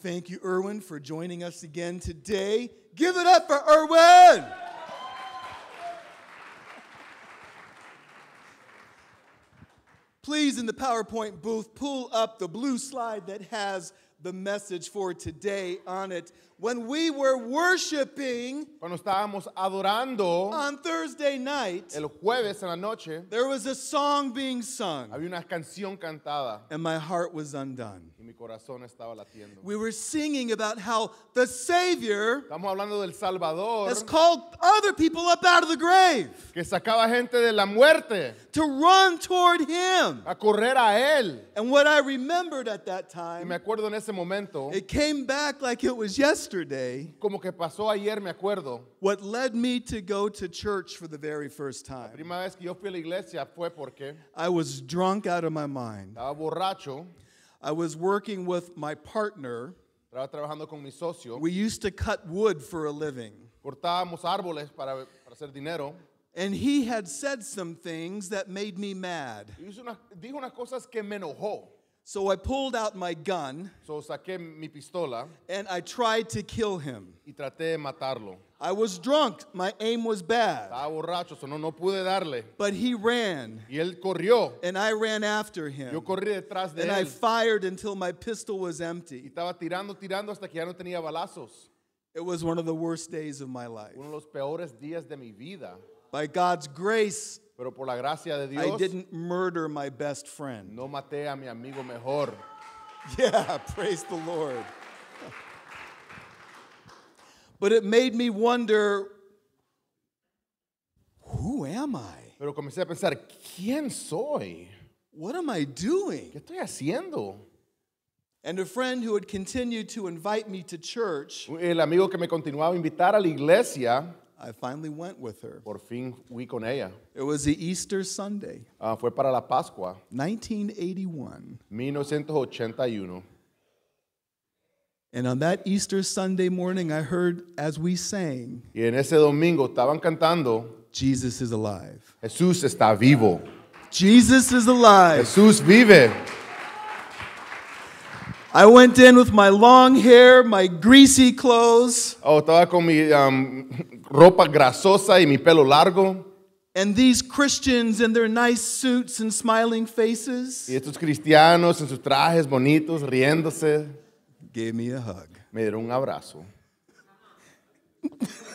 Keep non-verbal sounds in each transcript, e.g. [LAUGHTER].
Thank you, Erwin, for joining us again today. Give it up for Erwin! Please, in the PowerPoint booth, pull up the blue slide that has the message for today on it. When we were worshiping Cuando estábamos adorando on Thursday night, el jueves en la noche, there was a song being sung, había una canción cantada, and my heart was undone. Y mi corazón estaba latiendo. We were singing about how the Savior Estamos hablando del Salvador has called other people up out of the grave que sacaba gente de la muerte to run toward Him. a correr a él. And what I remembered at that Y time, me acuerdo en ese momento, it came back like it was yesterday, como que pasó ayer, me acuerdo. what led me to go to church for the very first time. I was drunk out of my mind. estaba borracho I was working with my partner. Estaba trabajando con mi socio. We used to cut wood for a living. Cortábamos árboles para, para hacer dinero. And he had said some things that made me mad. dijo unas cosas que me enojó. So I pulled out my gun. So saqué mi pistola. And I tried to kill him. Y traté de matarlo. I was drunk. My aim was bad. Estaba borracho, so no, no pude darle. But he ran. Y él corrió. And I ran after him. Yo corrí detrás de and él. I fired until my pistol was empty. Y estaba tirando, tirando hasta que ya no tenía balazos. It was one of the worst days of my life. Uno de los peores días de mi vida. By God's grace, Pero por la gracia de Dios, I didn't murder my best friend. No maté a mi amigo mejor. [LAUGHS] Yeah, praise the Lord. But it made me wonder, who am I? Pero comencé a pensar, ¿quién soy? What am I doing? ¿Qué estoy haciendo? And a friend who had continued to invite me to church. El amigo que me continuaba a invitar a la iglesia. I finally went with her. Por fin fui con ella. It was the Easter Sunday. Uh, fue para la Pascua. 1981. 1981. And on that Easter Sunday morning, I heard as we sang, y en ese domingo estaban cantando, Jesus is alive. Jesús está vivo. Jesus is alive. Jesús vive. I went in with my long hair, my greasy clothes. Oh, estaba con mi um, ropa grasosa y mi pelo largo. And these Christians in their nice suits and smiling faces. Y estos cristianos en sus trajes bonitos, riéndose gave me a hug. Me dieron un abrazo. [LAUGHS]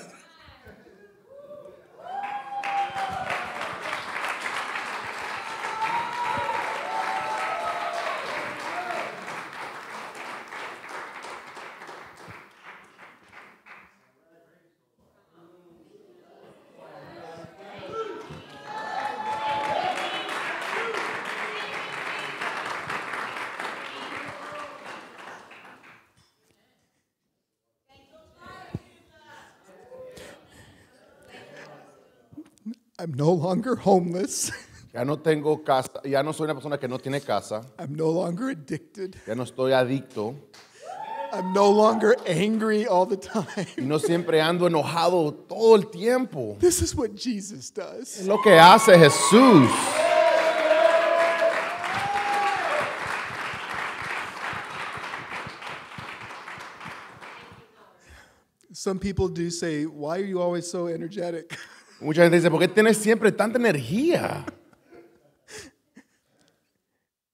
I'm no longer homeless. [LAUGHS] Ya no tengo casa, ya no soy una persona que no tiene casa. I'm no longer addicted. Ya no estoy adicto. I'm no longer angry all the time. Y no siempre ando enojado todo el tiempo. This is what Jesus does. Es lo que hace Jesús. Some people do say, "Why are you always so energetic?" [LAUGHS] Mucha gente dice, ¿por qué tienes siempre tanta energía? [LAUGHS]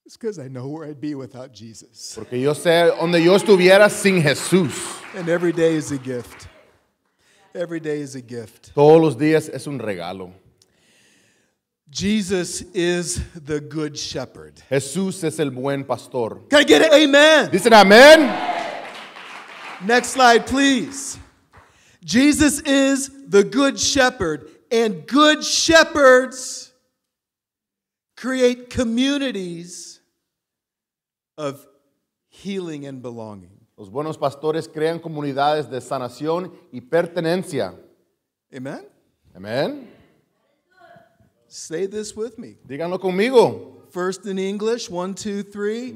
It's because I know where I'd be without Jesus. Porque yo sé donde yo estuviera sin Jesús. And every day is a gift. Every day is a gift. Todos los días es un regalo. Jesus is the good shepherd. Jesús es el buen pastor. Can I get an amen? Dicen amen. Next slide, please. Jesus is the good shepherd, and good shepherds create communities of healing and belonging. Los buenos pastores crean comunidades de sanación y pertenencia. Amen. Amen. Say this with me. Díganlo conmigo. First in English, one, two, three.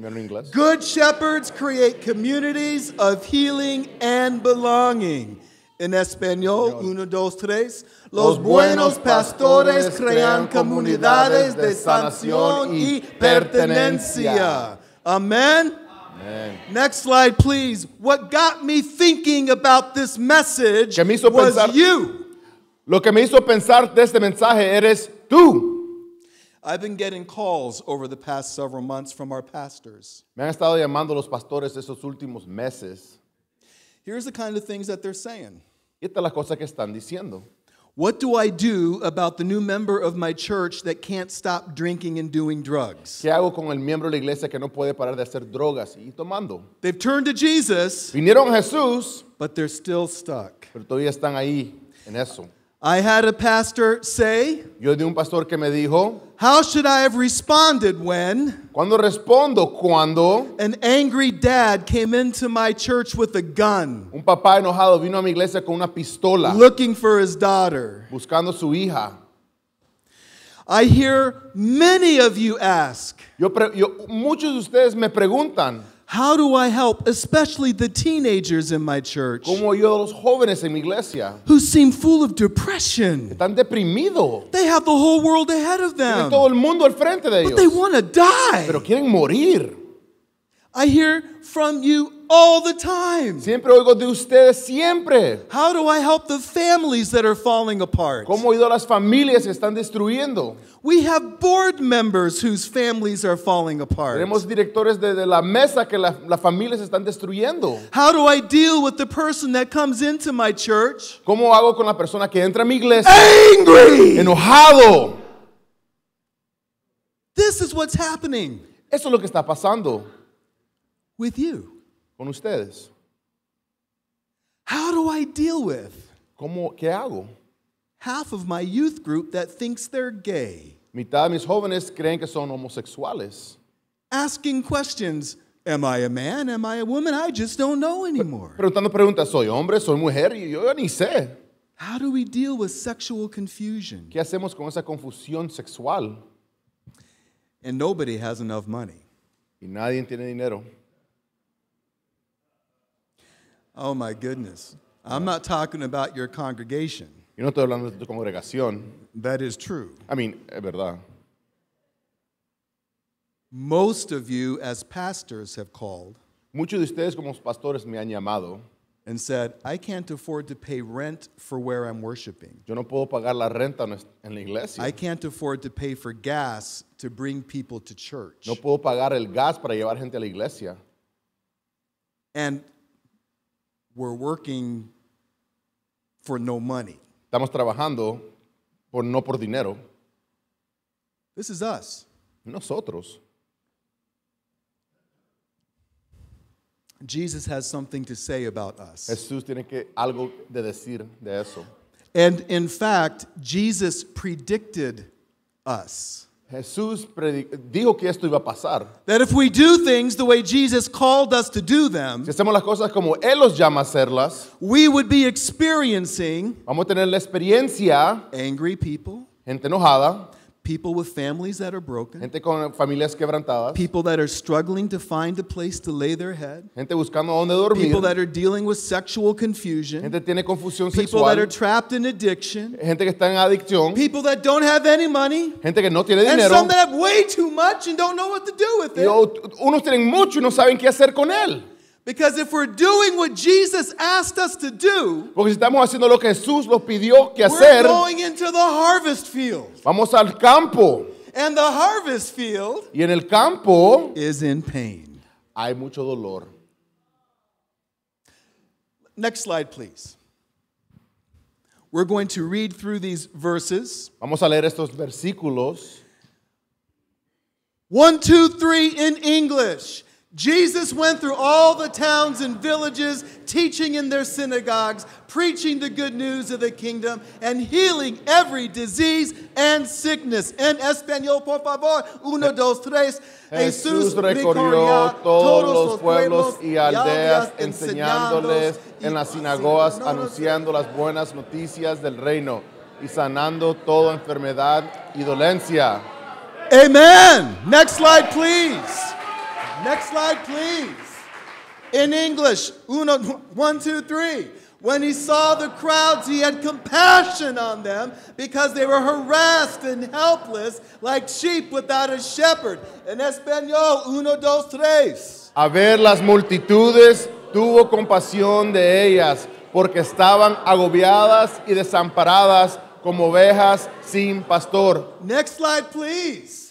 Good shepherds create communities of healing and belonging. En español, uno, dos, tres. Los buenos pastores crean comunidades de sanación y pertenencia. Amen. Next slide, please. What got me thinking about this message was you. Lo que me hizo pensar de este mensaje eres tú. I've been getting calls over the past several months from our pastors. Me han estado llamando los pastores estos últimos meses. Here's the kind of things that they're saying. que están diciendo. What do I do about the new member of my church that can't stop drinking and doing drugs? ¿Qué hago con el miembro de la iglesia que no puede parar de hacer drogas y tomando? They've turned to Jesus, Vinieron a Jesús, but they're still stuck. pero todavía están ahí en eso. I had a pastor say, Yo un pastor que me dijo, How should I have responded when Cuando respondo cuando an angry dad came into my church with a gun, un papá enojado vino a mi iglesia con una pistola looking for his daughter? buscando su hija. I hear many of you ask, Yo pre- yo- muchos de ustedes me preguntan, how do I help, especially the teenagers in my church? Como yo los jóvenes en mi iglesia. Who seem full of depression. Están They have the whole world ahead of them. todo el mundo al frente de ellos. But they want to die. Pero quieren morir. I hear from you all the time. Siempre oigo de ustedes siempre. How do I help the families that are falling apart? ¿Cómo ayudo a las familias que están destruyendo? We have board members whose families are falling apart. Tenemos directores de, de la mesa que las la familias están destruyendo. How do I deal with the person that comes into my church? ¿Cómo hago con la persona que entra a mi iglesia? Angry. Enojado. This is what's happening. Eso es lo que está pasando. With you con ustedes. How do I deal with ¿Cómo, ¿Qué hago? half of my youth group that thinks they're gay? Mitad de mis jóvenes creen que son homosexuales. Asking questions Am I a man? Am I a woman? I just don't know anymore. Preguntando preguntas, ¿soy hombre? ¿Soy mujer? Y yo ni sé. How do we deal with sexual confusion? ¿Qué hacemos con esa confusión sexual? And nobody has enough money. Y nadie tiene dinero. Oh my goodness. I'm not talking about your congregation. Yo no estoy hablando de tu congregación. That is true. I mean, es verdad. Most of you as pastors have called. Muchos de ustedes como pastores me han llamado. And said, I can't afford to pay rent for where I'm worshiping. Yo no puedo pagar la renta en la iglesia. I can't afford to pay for gas to bring people to church. No puedo pagar el gas para llevar gente a la iglesia. And we're working for no money. Estamos trabajando por no por dinero. This is us. Nosotros. Jesus has something to say about us. Jesús tiene que algo de decir de eso. And in fact, Jesus predicted us. Jesús dijo que esto iba a pasar. That if we do things the way Jesus called us to do them, si hacemos las cosas como él los llama hacerlas, we would be experiencing vamos a tener la experiencia angry people, gente enojada, People with families that are broken. Gente con familias quebrantadas. People that are struggling to find a place to lay their head. Gente buscando dónde dormir. People that are dealing with sexual confusion. Gente tiene confusión People sexual. People that are trapped in addiction. Gente que está en adicción. People that don't have any money. Gente que no tiene and dinero. And some that have way too much and don't know what to do with it. Y unos tienen mucho y no saben qué hacer con él. Because if we're doing what Jesus asked us to do, porque si estamos haciendo lo que Jesús nos pidió que we're going into the harvest field. vamos al campo. And the harvest field Y en el campo is in pain. hay mucho dolor. Next slide, please. We're going to read through these verses. Vamos a leer estos versículos. One, two, three in English. Jesus went through all the towns and villages, teaching in their synagogues, preaching the good news of the kingdom, and healing every disease and sickness. En español, por favor, uno, dos, tres. Jesús recorrió todos los pueblos y aldeas, enseñándoles en las sinagogas, anunciando las buenas noticias del reino y sanando toda enfermedad y dolencia. Amen. Next slide, please. Next slide, please. In English, uno, one, two, three. When he saw the crowds, he had compassion on them because they were harassed and helpless, like sheep without a shepherd. En español, uno, dos, tres. A ver las multitudes, tuvo compasión de ellas, porque estaban agobiadas y desamparadas como ovejas sin pastor. Next slide, please.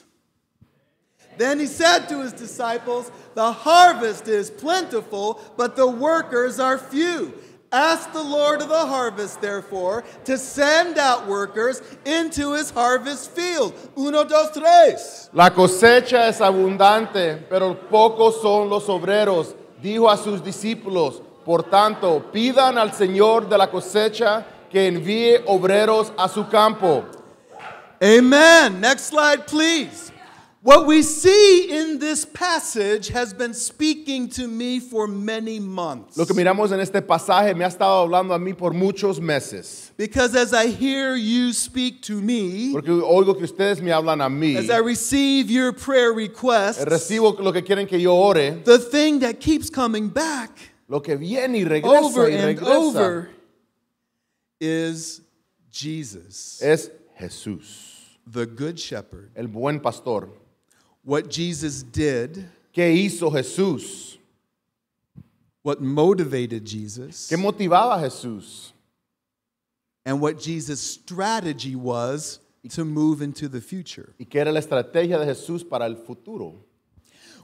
Then he said to his disciples, The harvest is plentiful, but the workers are few. Ask the Lord of the harvest, therefore, to send out workers into his harvest field. Uno, dos, tres. La cosecha es abundante, pero pocos son los obreros. Dijo a sus discípulos, por tanto, pidan al Señor de la cosecha que envíe obreros a su campo. Amen. Next slide, please. What we see in this passage has been speaking to me for many months. Lo que miramos en este pasaje me ha estado hablando a mí por muchos meses. Because as I hear you speak to me, porque oigo que ustedes me hablan a mí. As I receive your prayer requests, recibo lo que quieren que yo ore. The thing that keeps coming back, lo que viene y regresa over y regresa, and over, is Jesus. Es Jesús. The good shepherd. El buen pastor. What Jesus did. ¿Qué hizo Jesús? What motivated Jesus. ¿Qué motivaba Jesús? And what Jesus' strategy was to move into the future. ¿Y qué era la estrategia de Jesús para el futuro?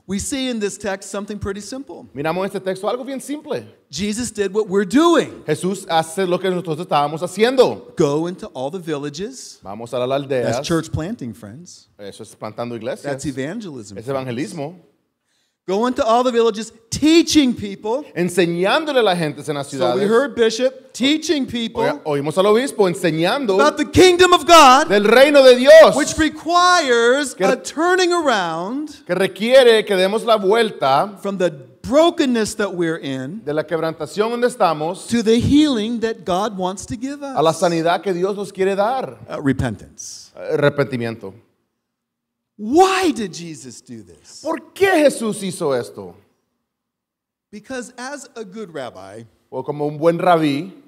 We see in this text something pretty simple. Miramos este texto algo bien simple. Jesus did what we're doing. Jesús hace lo que nosotros estábamos haciendo. Go into all the villages. Vamos a las aldeas. That's church planting, friends. Eso es plantando iglesias. That's evangelism. Es evangelismo. Go into all the villages, teaching people. Enseñándole a la gente en las ciudades. So we heard Bishop teaching people. Oímos al obispo enseñando about the kingdom of God, del reino de Dios, which requires que, a turning around, que requiere que demos la vuelta from the brokenness that we're in, de la quebrantación donde estamos, to the healing that God wants to give us. a la sanidad que Dios nos quiere dar, uh, repentance. Uh, arrepentimiento. Why did Jesus do this? ¿Por qué Jesús hizo esto? Because as a good rabbi, o como un buen rabí,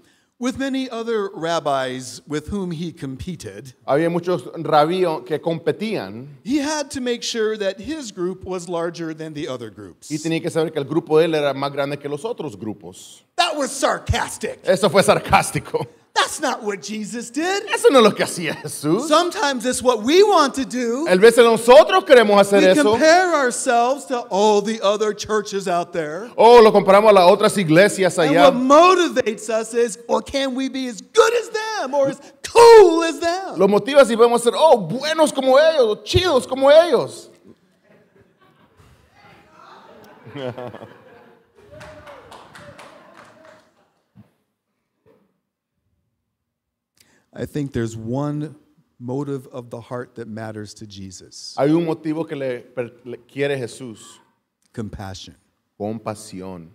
with many other rabbis with whom he competed, había muchos rabíos que competían he had to make sure that his group was larger than the other groups. y tenía que saber que el grupo de él era más grande que los otros grupos. That was sarcastic. Eso fue sarcástico. That's not what Jesus did. Eso no es lo que hacía Jesús. Sometimes it's what we want to do. A veces nosotros queremos hacer we eso. compare ourselves to all the other churches out there. Oh, lo comparamos a las otras iglesias allá. And what motivates us is, or can we be as good as them, or as cool as them? Lo motiva si podemos ser, oh, buenos como ellos, chidos como ellos. I think there's one motive of the heart that matters to Jesus. Hay un motivo que le, le quiere Jesús. Compassion. Compasión.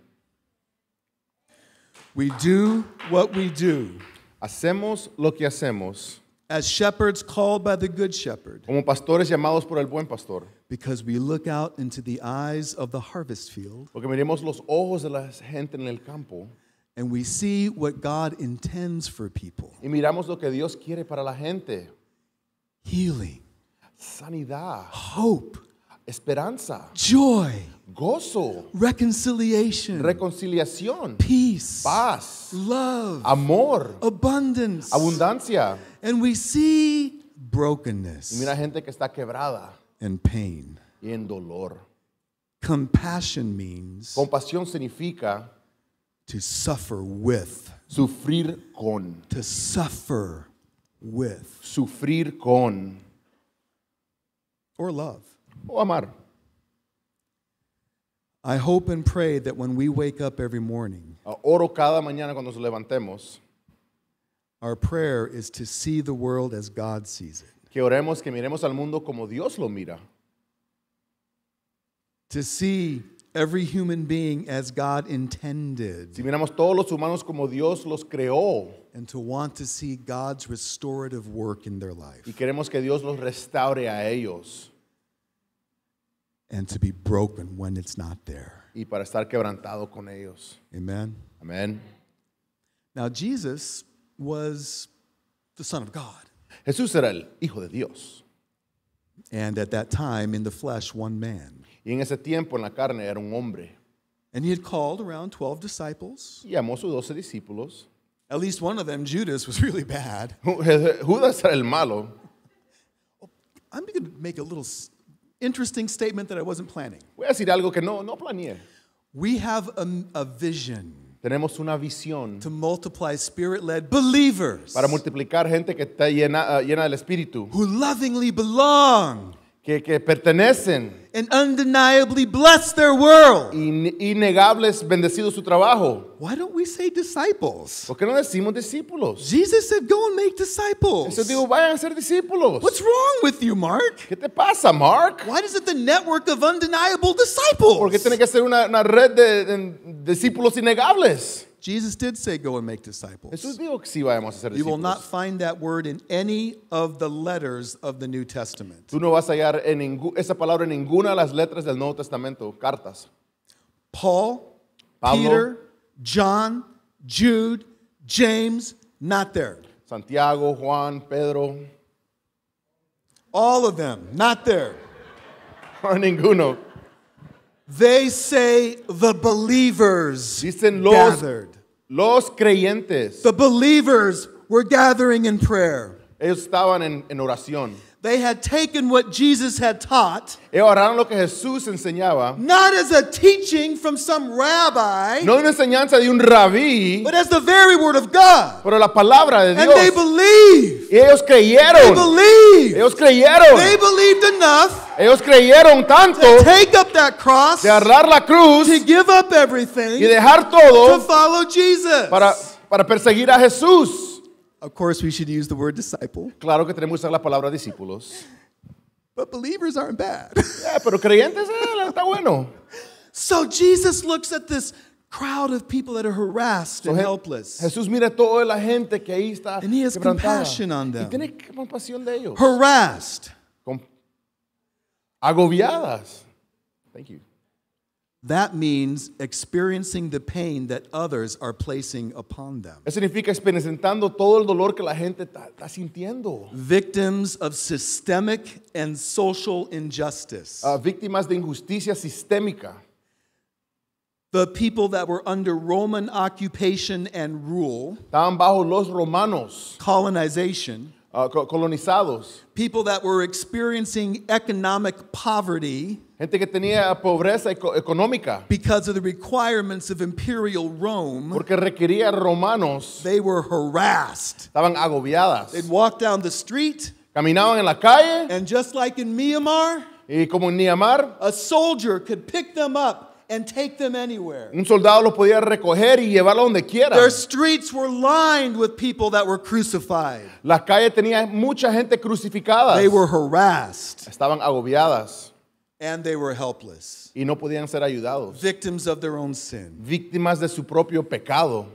We do what we do. Hacemos lo que hacemos. As shepherds called by the good shepherd. Como pastores llamados por el buen pastor. Because we look out into the eyes of the harvest field. Porque miramos los ojos de la gente en el campo. And we see what God intends for people. Y miramos lo que Dios quiere para la gente. Healing. Sanidad. Hope. Esperanza. Joy. Gozo. Reconciliation. Reconciliación. Peace. Paz. Love. Amor. Abundance. Abundancia. And we see brokenness. Y mira gente que está quebrada. And pain. Y en dolor. Compassion means. Compasión significa to suffer with. Sufrir con. To suffer with. Sufrir con. Or love. O amar. I hope and pray that when we wake up every morning, ah, oro cada mañana cuando nos levantemos, our prayer is to see the world as God sees it. Que oremos que miremos al mundo como Dios lo mira. To see every human being as God intended. Si miramos todos los humanos como Dios los creó. And to want to see God's restorative work in their life. Y queremos que Dios los restaure a ellos. And to be broken when it's not there. Y para estar quebrantado con ellos. Amen. Amen. Now Jesus was the son of God. Jesús era el hijo de Dios. And at that time in the flesh one man. Y en ese tiempo en la carne era un hombre. And he had called around 12 disciples. Y llamó sus doce discípulos. At least one of them, Judas, was [LAUGHS] really bad. Judas era el malo. I'm going to make a little interesting statement that I wasn't planning. Voy a decir algo que no, no planeé. We have a, a vision. Tenemos una visión to multiply spirit-led believers para multiplicar gente que está llena, uh, llena del espíritu who lovingly belong que, que pertenecen. And undeniably bless their world. In- innegables, bendecido su trabajo. Why don't we say disciples? ¿Por qué no decimos discípulos? Jesus said, Go and make disciples. Entonces digo, vayan a ser discípulos. What's wrong with you, Mark? ¿Qué te pasa, Mark? Why is it the network of undeniable disciples? ¿Por qué tiene que ser una, una red de, de discípulos innegables? Jesus did say, Go and make disciples. Jesús dijo sí vayamos a hacer discípulos. You will not find that word in any of the letters of the New Testament. Tú no vas a hallar en ningú- esa palabra en ninguna de las letras del Nuevo Testamento, cartas. Paul, Pablo. Peter, John, Jude, James, not there. Santiago, Juan, Pedro, All of them, not there. [LAUGHS] o ninguno. They say the believers Dicen los, gathered. Los creyentes The believers were gathering in prayer. ellos estaban en, en oración. They had taken what Jesus had taught. Oraron lo que Jesús enseñaba. Not as a teaching from some rabbi. No una enseñanza de un rabí. But as the very word of God. Pero la palabra de Dios. And they believed. Y ellos creyeron. They believed. Ellos creyeron. They believed enough. Ellos creyeron tanto. To take up that cross. De agarrar la cruz. To give up everything. Y dejar todo. To follow Jesus. Para para perseguir a Jesús. Of course, we should use the word disciple. Claro que tenemos que usar la palabra discípulos. But believers aren't bad. yeah, pero creyentes eh, está bueno. So Jesus looks at this crowd of people that are harassed so and helpless. Jesús mira toda la gente que ahí está and he has compassion on them. Y tiene compasión de ellos. Harassed. Agobiadas. Thank you. That means experiencing the pain that others are placing upon them. Eso significa experimentando todo el dolor que la gente está, sintiendo. Victims of systemic and social injustice. Uh, víctimas de injusticia sistémica. The people that were under Roman occupation and rule, estaban bajo los romanos, colonization, uh, colonizados. People that were experiencing economic poverty. Gente que tenía pobreza económica. Because of the requirements of imperial Rome. Porque requería romanos. They were harassed. Estaban agobiadas. They'd walk down the street. Caminaban en la calle. And just like in Myanmar. Y como en Myanmar. A soldier could pick them up and take them anywhere. Un soldado los podía recoger y llevarlo donde quiera. Their streets were lined with people that were crucified. Las calles tenían mucha gente crucificada. They were harassed. Estaban agobiadas. And they were helpless. Y no podían ser ayudados. Victims of their own sin. Víctimas de su propio pecado.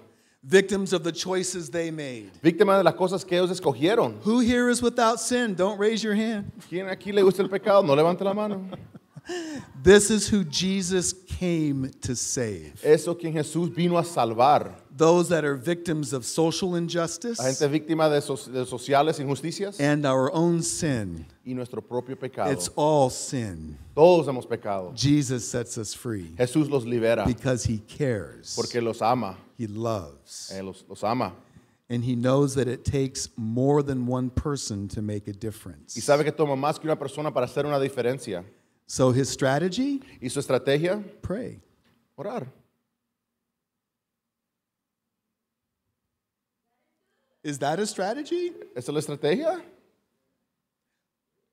Victims of the choices they made. Víctimas de las cosas que ellos escogieron. Who here is without sin? Don't raise your hand. ¿Quién aquí le gusta el pecado? No levante la mano. this is who Jesus came to save. Eso quien Jesús vino a salvar. Those that are victims of social injustice. La gente víctima de, so de sociales injusticias. And our own sin. Y nuestro propio pecado. It's all sin. Todos hemos pecado. Jesus sets us free. Jesús los libera. Because he cares. Porque los ama. He loves. Eh, los, los ama and he knows that it takes more than one person to make a difference. Y sabe que toma más que una persona para hacer una diferencia. So his strategy? ¿Y su estrategia? Pray. Orar. Is that a strategy? ¿Es la estrategia?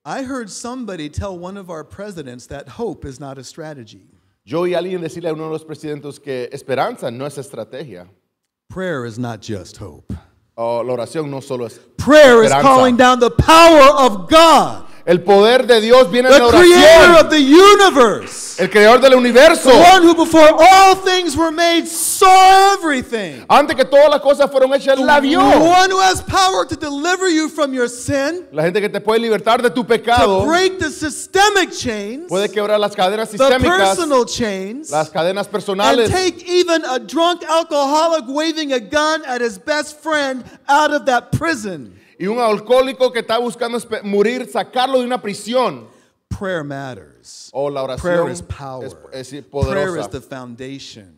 I heard somebody tell one of our presidents that hope is not a strategy. Yo oí a alguien decirle a uno de los presidentes que esperanza no es estrategia. Prayer is not just hope. Oh, la oración no solo es Prayer esperanza. is calling down the power of God. El poder de Dios viene en la creator oración. of the universe, El creador del universo. the one who before all things were made saw everything, Antes que todas las cosas fueron hechas, Él la the one who has power to deliver you from your sin, La gente que te puede libertar de tu to pecado break the systemic chains, puede quebrar las cadenas the personal chains, las cadenas and take even a drunk alcoholic waving a gun at his best friend out of that prison. y un alcohólico que está buscando morir, sacarlo de una prisión. Prayer matters. la oración Prayer is power. Es, es poderosa. Prayer is the foundation.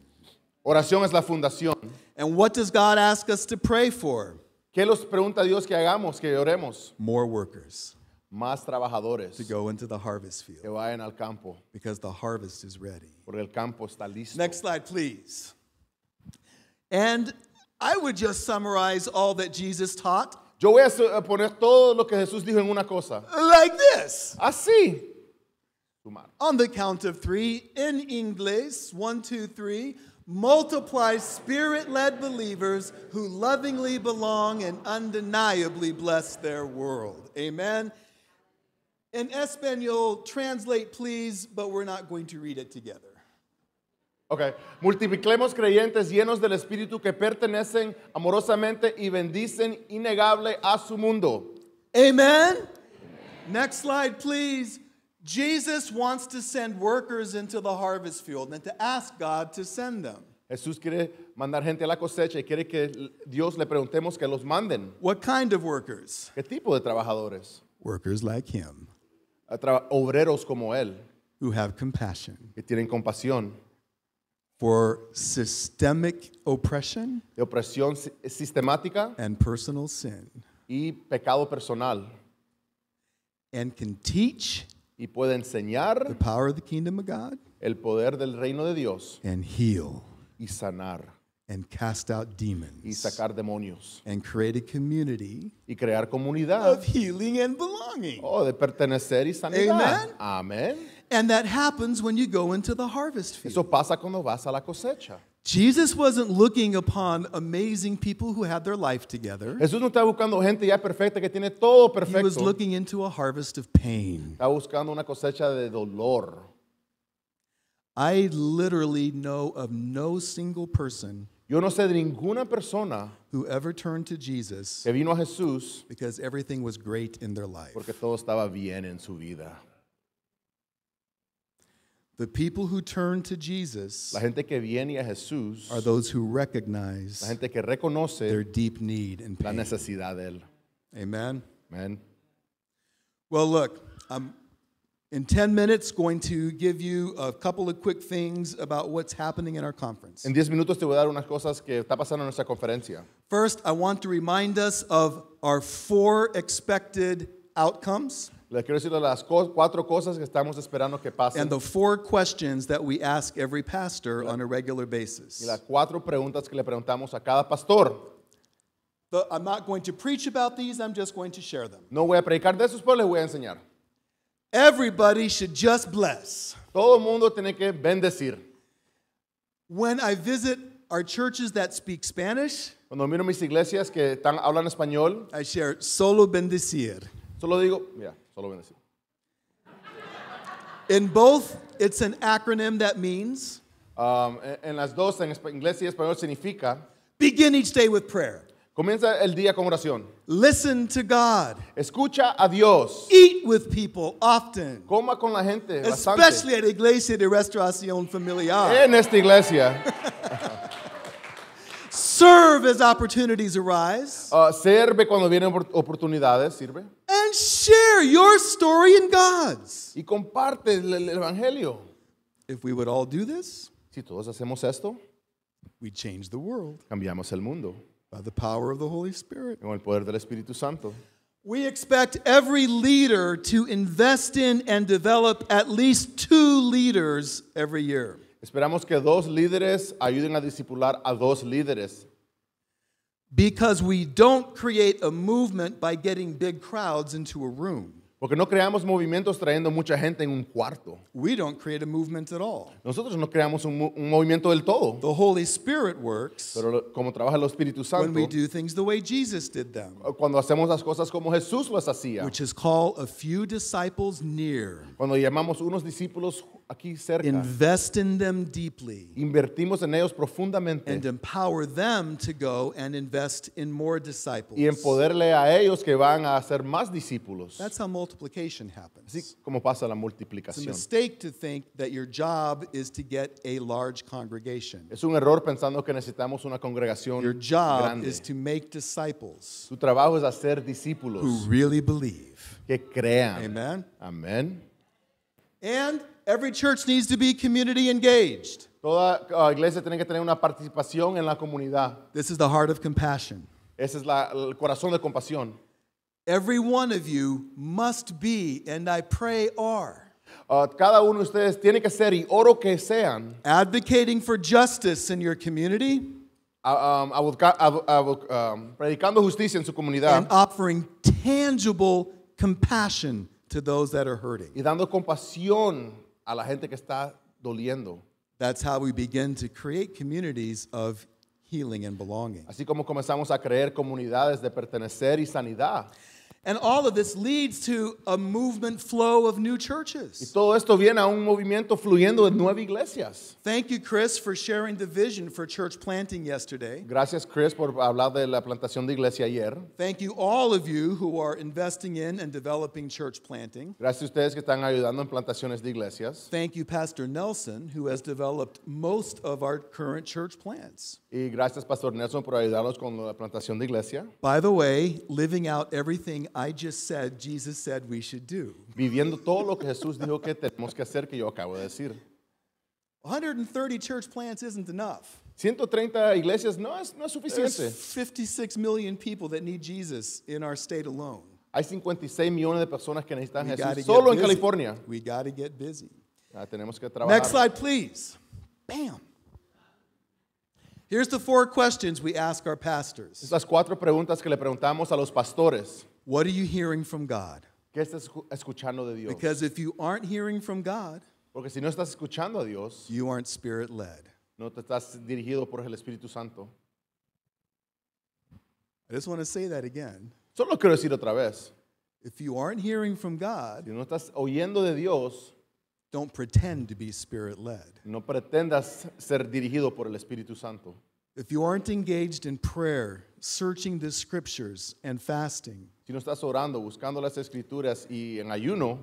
Oración es la fundación. And what does God ask us to pray for? ¿Qué nos pregunta Dios que hagamos, que oremos? More workers. Más trabajadores. To go into the harvest field. Que vayan al campo. Because the harvest is ready. Porque el campo está listo. Next slide, please. And I would just summarize all that Jesus taught. Yo voy a poner todo lo que Jesús dijo en una cosa. Like this. Así. On the count of three, in English, one, two, three, multiply spirit led believers who lovingly belong and undeniably bless their world. Amen. In Espanol, translate please, but we're not going to read it together. Ok, multipliquemos creyentes llenos del Espíritu que pertenecen amorosamente y bendicen innegable a su mundo. Amen. Next slide, please. Jesus wants to send workers into the harvest field and to ask God to send them. Jesús quiere mandar gente a la cosecha y quiere que Dios le preguntemos que los manden. What kind of workers? ¿Qué tipo de trabajadores? Workers like him. Obreros como él. Who have compassion. Que tienen compasión. for systemic oppression de opresión sistemática and personal sin y pecado personal and can teach y puede enseñar the power of the kingdom of God el poder del reino de Dios and heal y sanar and cast out demons y sacar demonios and create a community y crear comunidad of healing and belonging. oh, de pertenecer y sanidad. Amen. Amén. And that happens when you go into the harvest field. Eso pasa cuando vas a la cosecha. Jesus wasn't looking upon amazing people who had their life together. Jesús no estaba buscando gente ya perfecta que tiene todo perfecto. He was looking into a harvest of pain. Estaba buscando una cosecha de dolor. I literally know of no single person Yo no sé de ninguna persona who ever turned to Jesus que vino a Jesús because everything was great in their life. Porque todo estaba bien en su vida. The people who turn to Jesus la gente que viene a Jesús are those who recognize la gente que reconoce their deep need and pain. la necesidad de él. Amen. Amen. Well, look, I'm in 10 minutes going to give you a couple of quick things about what's happening in our conference. 10 minutos te voy a dar unas cosas que está pasando nuestra conferencia. First, I want to remind us of our four expected outcomes. Les quiero decir las cuatro cosas que estamos esperando que pasen. And the four questions that we ask every pastor on a regular basis. Y las cuatro preguntas que le preguntamos a cada pastor. I'm not going to preach about these, I'm just going to share them. No voy a predicar de esos, pero les voy a enseñar. Everybody should just bless. Todo mundo tiene que bendecir. When I visit our churches that speak Spanish, cuando miro mis iglesias que están, hablan español, I share solo bendecir. Solo digo, mira. Solo voy a decir. In both, it's an acronym that means um, en las dos, en inglés y español, significa begin each day with prayer. Comienza el día con oración. Listen to God. Escucha a Dios. Eat with people often. Coma con la gente Especially bastante. at Iglesia de Restauración Familiar. En esta iglesia. [LAUGHS] serve as opportunities arise. Uh, sirve cuando vienen oportunidades, sirve. And share your story in God's. Y comparte el, el evangelio. If we would all do this, si todos hacemos esto, we change the world. Cambiamos el mundo. By the power of the Holy Spirit. Con el poder del Espíritu Santo. We expect every leader to invest in and develop at least two leaders every year. Esperamos que dos líderes ayuden a discipular a dos líderes because we don't create a movement by getting big crowds into a room. Porque no creamos movimientos trayendo mucha gente en un cuarto. We don't create a movement at all. Nosotros no creamos un, un movimiento del todo. The Holy Spirit works. Pero lo, como trabaja el Espíritu Santo. When we do things the way Jesus did them. Eh, cuando hacemos las cosas como Jesús las hacía. Which is call a few disciples near. Cuando llamamos unos discípulos aquí cerca. Invest in them deeply. Invertimos en ellos profundamente. And empower them to go and invest in more disciples. Y empoderle a ellos que van a hacer más discípulos. That's how multiplication happens. Así como pasa la multiplicación. It's a mistake to think that your job is to get a large congregation. Es un error pensando que necesitamos una congregación grande. your job grande. Is to make disciples tu trabajo es hacer discípulos who really believe. que crean. Amen. Amen. And Every church needs to be community engaged. Toda uh, iglesia tiene que tener una participación en la comunidad. This is the heart of compassion. Ese es la, el corazón de compasión. Every one of you must be, and I pray are. Uh, cada uno de ustedes tiene que ser y oro que sean. Advocating for justice in your community. Uh, um, abusca, ab, um, predicando justicia en su comunidad. And offering tangible compassion to those that are hurting. Y dando compasión a la gente que está doliendo. That's how we begin to create communities of healing and belonging. Así como comenzamos a crear comunidades de pertenecer y sanidad. And all of this leads to a movement flow of new churches. Y todo esto viene a un movimiento fluyendo de iglesias. Thank you, Chris, for sharing the vision for church planting yesterday. Gracias, Chris, por hablar de la plantación de iglesia ayer. Thank you, all of you who are investing in and developing church planting. Gracias a ustedes que están ayudando en plantaciones de iglesias. Thank you, Pastor Nelson, who has developed most of our current church plants. Y gracias, Pastor Nelson, por ayudarnos con la plantación de iglesia. By the way, living out everything I just said Jesus said we should do. Viviendo todo lo que Jesús dijo que tenemos que hacer que yo acabo de decir. 130 church plants isn't enough. 130 iglesias no es, no es suficiente. There's 56 million people that need Jesus in our state alone. Hay 56 millones de personas que necesitan Jesús solo en California. We got to get busy. Ah, tenemos que trabajar. Next slide, please. Bam. Here's the four questions we ask our pastors. Estas cuatro preguntas que le preguntamos a los pastores. What are you hearing from God? ¿Qué estás escuchando de Dios? Because if you aren't hearing from God, Porque si no estás escuchando a Dios, you aren't spirit led. no te estás dirigido por el Espíritu Santo. I just want to say that again. Solo quiero decir otra vez, If you aren't hearing from si God, no estás oyendo de Dios, don't pretend to be spirit led. no pretendas ser dirigido por el Espíritu Santo. If you aren't engaged in prayer, searching the scriptures, and fasting, si no estás orando, buscando las escrituras y en ayuno,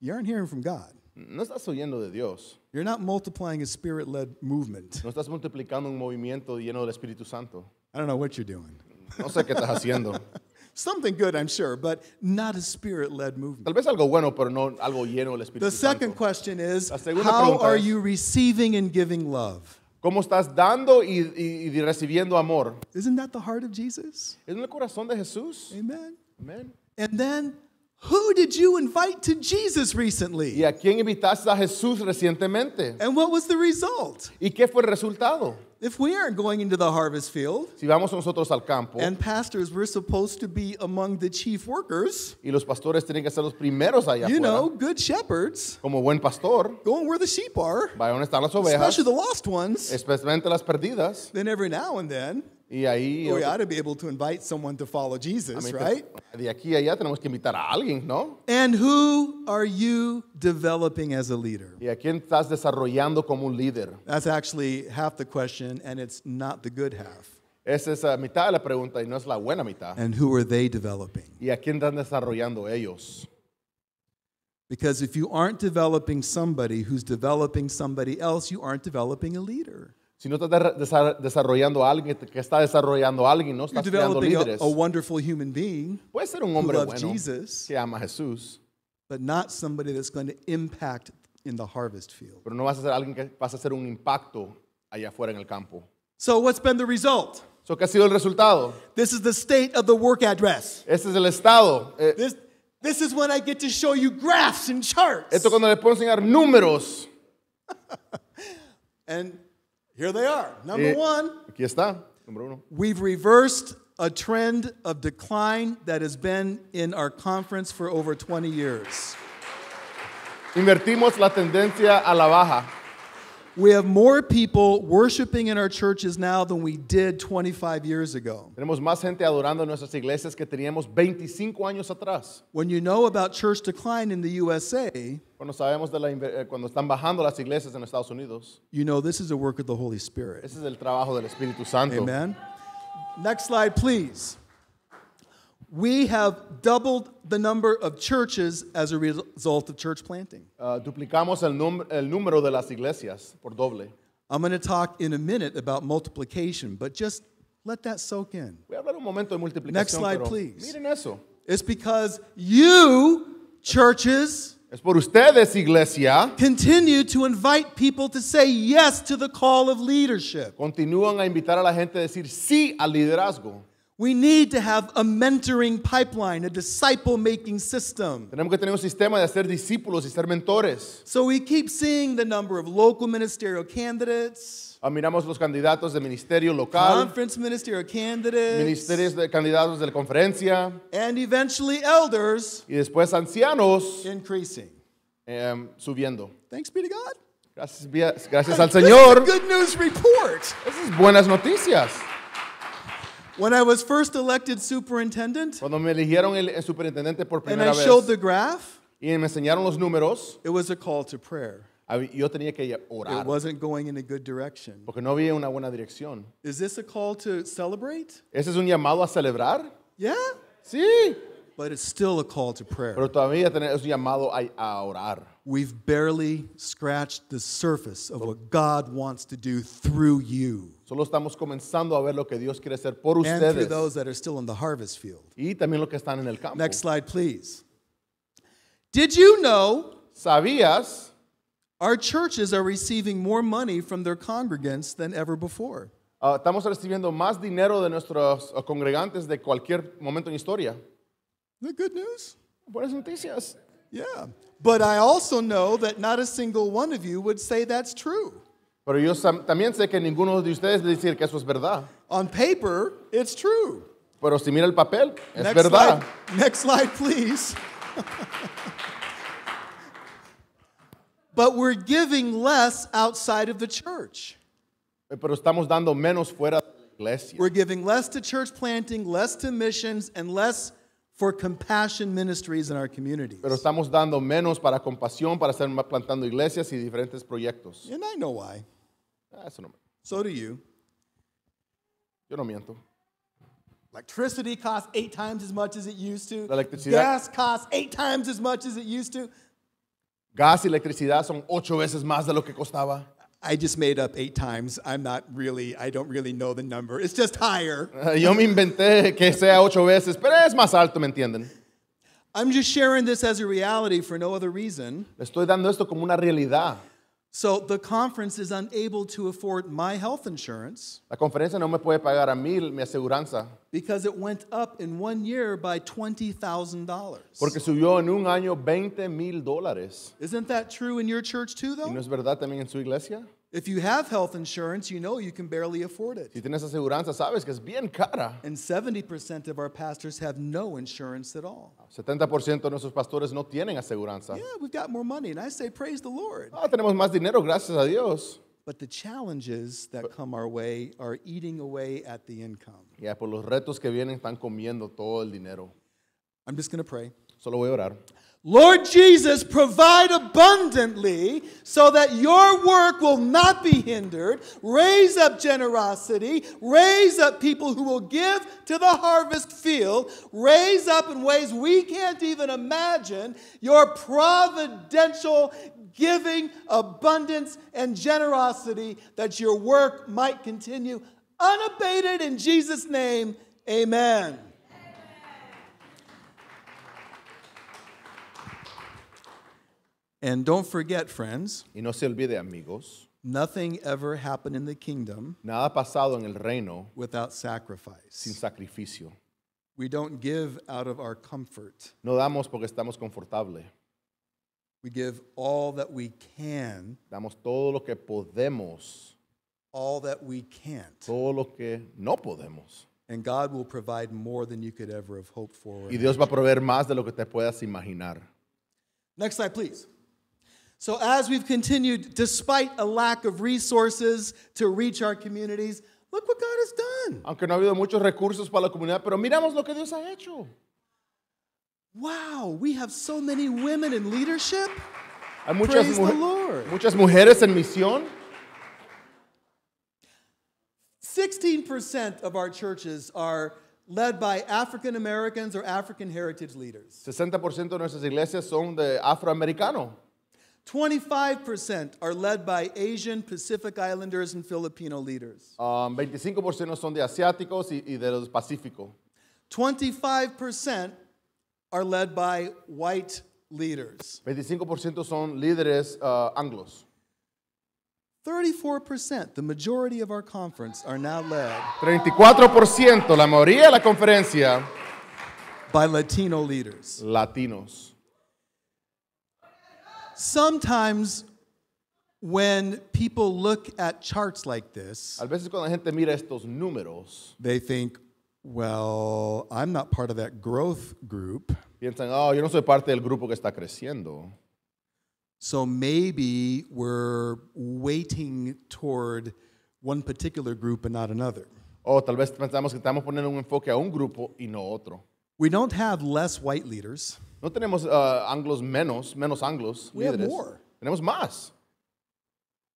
you aren't hearing from God. no estás oyendo de Dios. You're not multiplying a spirit led movement. No estás multiplicando un movimiento lleno del Espíritu Santo. I don't know what you're doing. No sé qué estás haciendo. [LAUGHS] Something good, I'm sure, but not a spirit led movement. Tal vez algo bueno, pero no algo lleno del Espíritu The Santo. second question is How are you receiving and giving love? ¿Cómo estás dando y, y- y recibiendo amor? Isn't that the heart of Jesus? ¿Es el corazón de Jesús? Amen. Amén. And then, who did you invite to Jesus recently? ¿Y a quién invitaste a Jesús recientemente? And what was the result? ¿Y qué fue el resultado? If we aren't going into the harvest field, si vamos nosotros al campo, and pastors, we're supposed to be among the chief workers. Y los pastores tienen que ser los primeros allá You afuera, know, good shepherds. Como buen pastor, going where the sheep are. donde están las ovejas. Especially the lost ones. Especialmente las perdidas. Then every now and then, Y ahí. We ought to be able to invite someone to follow Jesus, right? De aquí a allá tenemos que invitar a alguien, ¿no? And who are you developing as a leader? ¿Y a quién estás desarrollando como un líder? That's actually half the question, and it's not the good half. Esa es la mitad de la pregunta y no es la buena mitad. And who are they developing? ¿Y a quién están desarrollando ellos? Because if you aren't developing somebody who's developing somebody else, you aren't developing a leader. Si no estás desa desarrollando a alguien que está desarrollando a alguien, no estás You're creando líderes. A, a wonderful human being Puede ser un hombre bueno Jesus, que ama a Jesús, but not somebody that's going to impact in the harvest field. pero no vas a ser alguien que vas a hacer un impacto allá afuera en el campo. So what's been the result? So, ¿qué ha sido el resultado? This is the state of the work address. Este es el estado. Eh, this, this is when I get to show you graphs and charts. Esto cuando les puedo enseñar números. [LAUGHS] and here they are. Number eh, one. Aquí está, número uno. We've reversed a trend of decline that has been in our conference for over 20 years. Invertimos la tendencia a la baja. We have more people worshiping in our churches now than we did 25 years ago. Tenemos más gente adorando en nuestras iglesias que teníamos 25 años atrás. When you know about church decline in the USA, Cuando sabemos de la, eh, cuando están bajando las iglesias en Estados Unidos. You know, this is a work of the Holy Spirit. Ese es el trabajo del Espíritu Santo. Amen. Next slide, please. We have doubled the number of churches as a result of church planting. Uh, duplicamos el, el número de las iglesias por doble. I'm going to talk in a minute about multiplication, but just let that soak in. Voy a hablar un momento de multiplicación, Next slide, please. Miren eso. It's because you, churches, Es por ustedes, iglesia. Continue to invite people to say yes to the call of leadership. Continúan a invitar a la gente a decir sí al liderazgo. We need to have a mentoring pipeline, a disciple making system. Tenemos que tener un sistema de hacer discípulos y ser mentores. So we keep seeing the number of local ministerial candidates. Ah, miramos los candidatos de ministerio local, conference ministerial candidates, ministerios de candidatos de la conferencia, and eventually elders y después ancianos increasing. em, subiendo. Thanks be to God. Gracias, via- gracias al Señor. good news report. Esas son buenas noticias. When I was first elected superintendent Cuando me eligieron el, superintendente por primera vez, and primera I showed the graph, y me enseñaron los números, it was a call to prayer. Yo tenía que orar. It wasn't going in a good direction. Porque no había una buena dirección. Is this a call to celebrate? ¿Ese es un llamado a celebrar? Yeah. Sí. But it's still a call to prayer. Pero todavía es un llamado a, a orar. We've barely scratched the surface of what God wants to do through you. Solo estamos comenzando a ver lo que Dios quiere hacer por ustedes. And through those that are still in the harvest field. Y también lo que están en el campo. Next slide, please. Did you know? ¿Sabías? Our churches are receiving more money from their congregants than ever before. Uh, estamos recibiendo más dinero de nuestros ah, congregantes de cualquier momento en historia. The good news? Buenas noticias. Yeah. But I also know that not a single one of you would say that's true. Pero yo también sé que ninguno de ustedes va decir que eso es verdad. On paper, it's true. Pero si mira el papel, es next verdad. Slide. Next slide, please. [LAUGHS] but we're giving less outside of the church. Eh, pero estamos dando menos fuera de la iglesia. We're giving less to church planting, less to missions, and less for compassion ministries in our communities. Pero estamos dando menos para compasión, para estar plantando iglesias y diferentes proyectos. And I know why. Ah, eso no me... So do you. Yo no miento. Electricity costs eight times as much as it used to. La electricidad. Gas costs eight times as much as it used to. Gas y electricidad son ocho veces más de lo que costaba. I just made up eight times. I'm not really, I don't really know the number. It's just higher. [LAUGHS] Yo me inventé que sea ocho veces, pero es más alto, ¿me entienden? I'm just sharing this as a reality for no other reason. Estoy dando esto como una realidad. So the conference is unable to afford my health insurance. La conferencia no me puede pagar a mí mi aseguranza. Because it went up in one year by $20,000. Porque subió en un año veinte mil dólares. Isn't that true in your church too though? ¿Y no es verdad también en su iglesia? If you have health insurance, you know you can barely afford it. Si tienes aseguranza, sabes que es bien cara. And 70% of our pastors have no insurance at all. 70% de nuestros pastores no tienen aseguranza. Yeah, we've got more money and I say praise the Lord. Ah, tenemos más dinero, gracias a Dios. But the challenges that come our way are eating away at the income. yeah, por los retos que vienen están comiendo todo el dinero. I'm just going to pray. Solo voy a orar. Lord Jesus, provide abundantly so that your work will not be hindered. Raise up generosity. Raise up people who will give to the harvest field. Raise up in ways we can't even imagine your providential giving, abundance, and generosity that your work might continue unabated in Jesus' name. Amen. And don't forget, friends. Y no se olvide, amigos. Nothing ever happened in the kingdom. Nada pasado en el reino. Without sacrifice. Sin sacrificio. We don't give out of our comfort. No damos porque estamos confortable. We give all that we can. Damos todo lo que podemos. All that we can't. Todo lo que no podemos. And God will provide more than you could ever have hoped for. Y Dios va a proveer más de lo que te puedas imaginar. Next slide, please. So, as we've continued, despite a lack of resources to reach our communities, look what God has done. Aunque no ha habido muchos recursos para la comunidad, pero miramos lo que Dios ha hecho. Wow, we have so many women in leadership. Hay muchas, Praise the Lord. muchas mujeres en misión. 16% of our churches are led by African Americans or African heritage leaders. 60% de nuestras iglesias son de afroamericano. 25% are led by Asian, Pacific Islanders and Filipino leaders. Um, 25% son de asiáticos y, y de los pacíficos. 25% are led by white leaders. 25% son líderes uh, anglos. 34%, the majority of our conference, are now led. 34%, la mayoría de la conferencia. By Latino leaders. Latinos. Sometimes when people look at charts like this, a veces cuando la gente mira estos números, they think, well, I'm not part of that growth group. Piensan, oh, yo no soy parte del grupo que está creciendo. So maybe we're waiting toward one particular group and not another. Oh, tal vez pensamos que estamos poniendo un enfoque a un grupo y no otro. We don't have less white leaders. No tenemos uh, anglos menos, menos anglos we líderes. Have more. Tenemos más.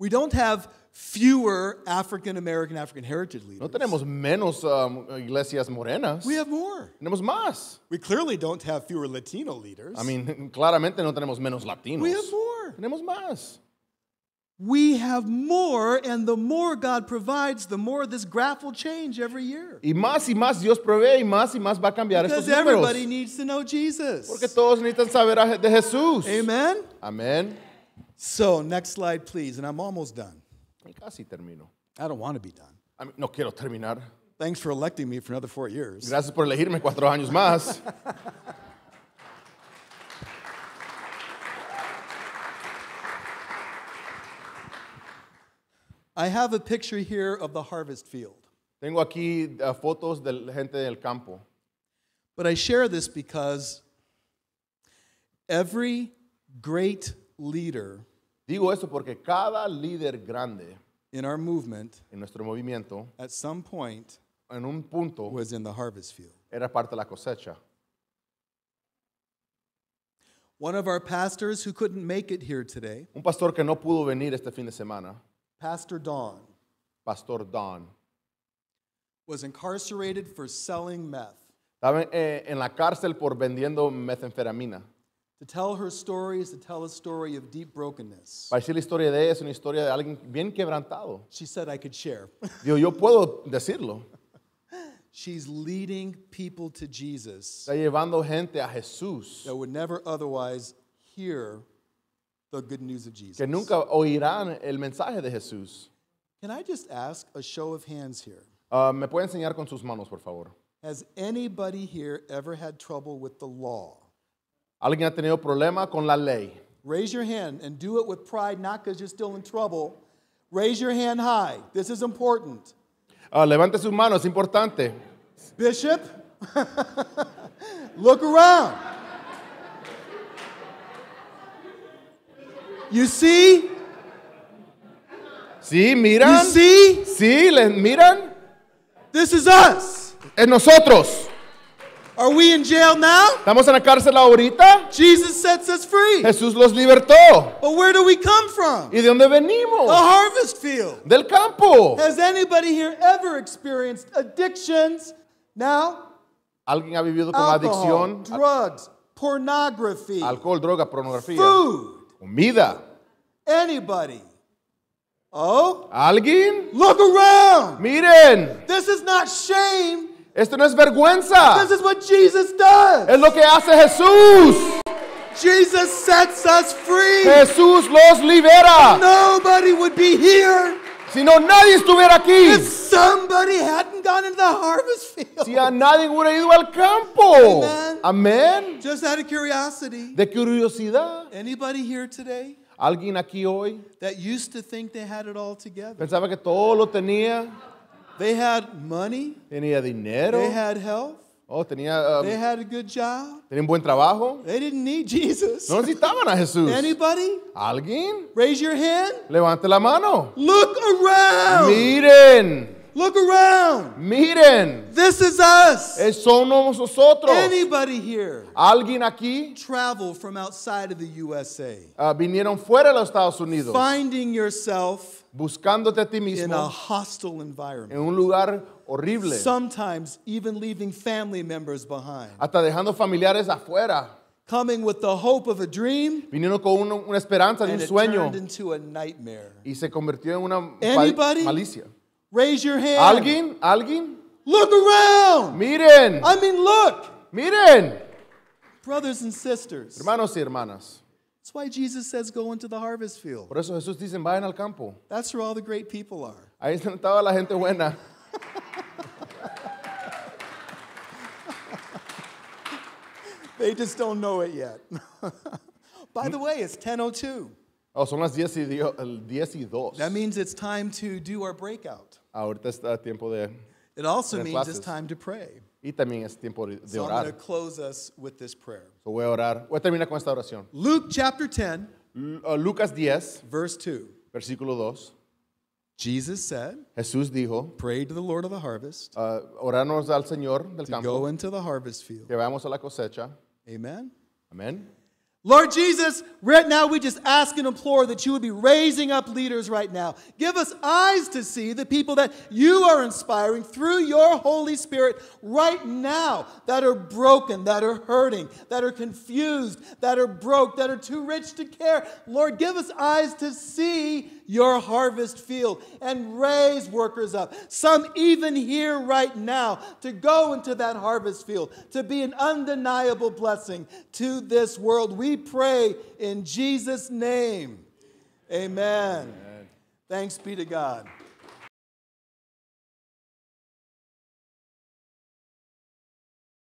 We don't have fewer African American, African heritage leaders. No tenemos menos um, iglesias morenas. We have more. Tenemos más. We clearly don't have fewer Latino leaders. I mean, [LAUGHS] claramente no tenemos menos latinos. We have more. Tenemos más we have more, and the more God provides, the more this graph will change every year. Y más y más Dios provee y más y más va a cambiar Because estos números. everybody needs to know Jesus. Porque todos necesitan saber de Jesús. Amen. Amén. So, next slide, please, and I'm almost done. Y casi termino. I don't want to be done. I mean, no quiero terminar. Thanks for electing me for another four years. Gracias por elegirme cuatro años más. [LAUGHS] I have a picture here of the harvest field. Tengo aquí uh, fotos de gente del campo. But I share this because every great leader Digo eso porque cada líder grande in our movement en nuestro movimiento at some point en un punto was in the harvest field. era parte de la cosecha. One of our pastors who couldn't make it here today Un pastor que no pudo venir este fin de semana Pastor Don Pastor Don was incarcerated for selling meth. Estaba eh, en la cárcel por vendiendo metanfetamina. To tell her story is to tell a story of deep brokenness. Para decir la historia de ella es una historia de alguien bien quebrantado. She said I could share. [LAUGHS] Digo, yo puedo decirlo. She's leading people to Jesus. Está llevando gente a Jesús. That would never otherwise hear the good news of Jesus. que nunca oirán el mensaje de Jesús. Can I just ask a show of hands here? Ah, ¿Me puede enseñar con sus manos, por favor? Has anybody here ever had trouble with the law? ¿Alguien ha tenido problema con la ley? Raise your hand and do it with pride, not because you're still in trouble. Raise your hand high. This is important. Ah, levante sus manos, es importante. Bishop, [LAUGHS] look around. You see? Sí, miran. You see? Sí, les miran. This is us. Es nosotros. Are we in jail now? Estamos en la cárcel ahorita. Jesus sets us free. Jesús los libertó. But where do we come from? ¿Y de dónde venimos? The harvest field. Del campo. Has anybody here ever experienced addictions? Now? ¿Alguien ha vivido con alcohol, adicción? Drugs, pornography. Alcohol, droga, pornografía. Food. Comida. Anybody. Oh? ¿Alguien? Look around. Miren. This is not shame. Esto no es vergüenza. This is what Jesus does. Es lo que hace Jesús. Jesus sets us free. Jesús los libera. Nobody would be here Si no, nadie estuviera aquí. If somebody hadn't gone into the harvest field. Si a nadie hubiera ido al campo. Amen. Amen. Just out of curiosity. De curiosidad. Anybody here today? Alguien aquí hoy. That used to think they had it all together. Pensaba que todo lo tenía. They had money. Tenía dinero. They had health. Oh, tenía, um, they had a good job. Tenían buen trabajo. They didn't need Jesus. No necesitaban a Jesús. Anybody? ¿Alguien? Raise your hand. Levante la mano. Look around. Miren. Look around. Miren. This is us. Es somos nosotros. Anybody here? Alguien aquí? Travel from outside of the USA. Uh, ah, vinieron fuera de los Estados Unidos. Finding yourself buscándote a ti mismo in a hostile environment. en un lugar horrible. Sometimes even leaving family members behind. Hasta dejando familiares afuera. Coming with the hope of a dream. viniendo con una, esperanza de un sueño. And it turned into a nightmare. Y se convirtió en una Anybody? malicia. Raise your hand. Alguien, alguien. Look around. Miren. I mean, look. Miren. Brothers and sisters. Hermanos y hermanas. That's why Jesus says, go into the harvest field. Por eso Jesús dice, vayan al campo. That's where all the great people are. Ahí está toda la gente buena. [LAUGHS] They just don't know it yet. [LAUGHS] By the way, it's 10.02. Oh, son las 10 y, el y 2. That means it's time to do our breakout. Ahorita está tiempo de It also means clases. it's time to pray. Y también es tiempo de orar. so I'm going to close us with this prayer. So voy a orar. Voy a terminar con esta oración. Luke chapter 10. L uh, Lucas 10. Verse 2. Versículo 2. Jesus said, Jesús dijo, pray to the Lord of the harvest. Uh, oranos al Señor del to campo. go into the harvest field. Que vayamos a la cosecha. Amen. Amen. Lord Jesus, right now we just ask and implore that you would be raising up leaders right now. Give us eyes to see the people that you are inspiring through your Holy Spirit right now that are broken, that are hurting, that are confused, that are broke, that are too rich to care. Lord, give us eyes to see your harvest field and raise workers up. Some even here right now to go into that harvest field, to be an undeniable blessing to this world. We pray in Jesus' name. Amen. Amen. Thanks be to God.